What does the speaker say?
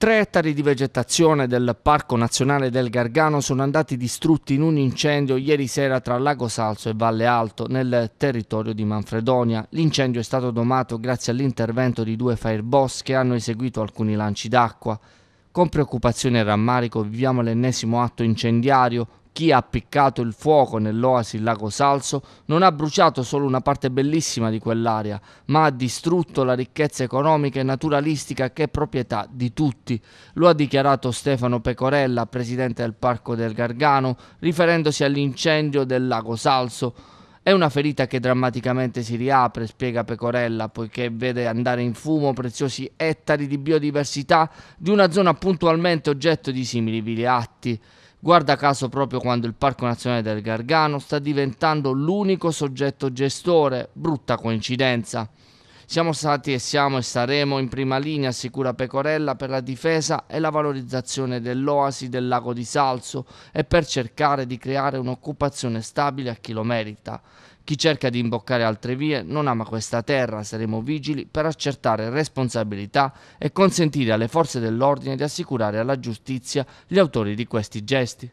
Tre ettari di vegetazione del Parco Nazionale del Gargano sono andati distrutti in un incendio ieri sera tra Lago Salso e Valle Alto, nel territorio di Manfredonia. L'incendio è stato domato grazie all'intervento di due fireboss che hanno eseguito alcuni lanci d'acqua. Con preoccupazione e rammarico viviamo l'ennesimo atto incendiario, chi ha appiccato il fuoco nell'oasi Lago Salso non ha bruciato solo una parte bellissima di quell'area, ma ha distrutto la ricchezza economica e naturalistica che è proprietà di tutti. Lo ha dichiarato Stefano Pecorella, presidente del Parco del Gargano, riferendosi all'incendio del Lago Salso. È una ferita che drammaticamente si riapre, spiega Pecorella, poiché vede andare in fumo preziosi ettari di biodiversità di una zona puntualmente oggetto di simili vili atti. Guarda caso proprio quando il Parco Nazionale del Gargano sta diventando l'unico soggetto gestore, brutta coincidenza. Siamo stati e siamo e saremo in prima linea, assicura Pecorella, per la difesa e la valorizzazione dell'oasi del lago di Salso e per cercare di creare un'occupazione stabile a chi lo merita. Chi cerca di imboccare altre vie non ama questa terra, saremo vigili per accertare responsabilità e consentire alle forze dell'ordine di assicurare alla giustizia gli autori di questi gesti.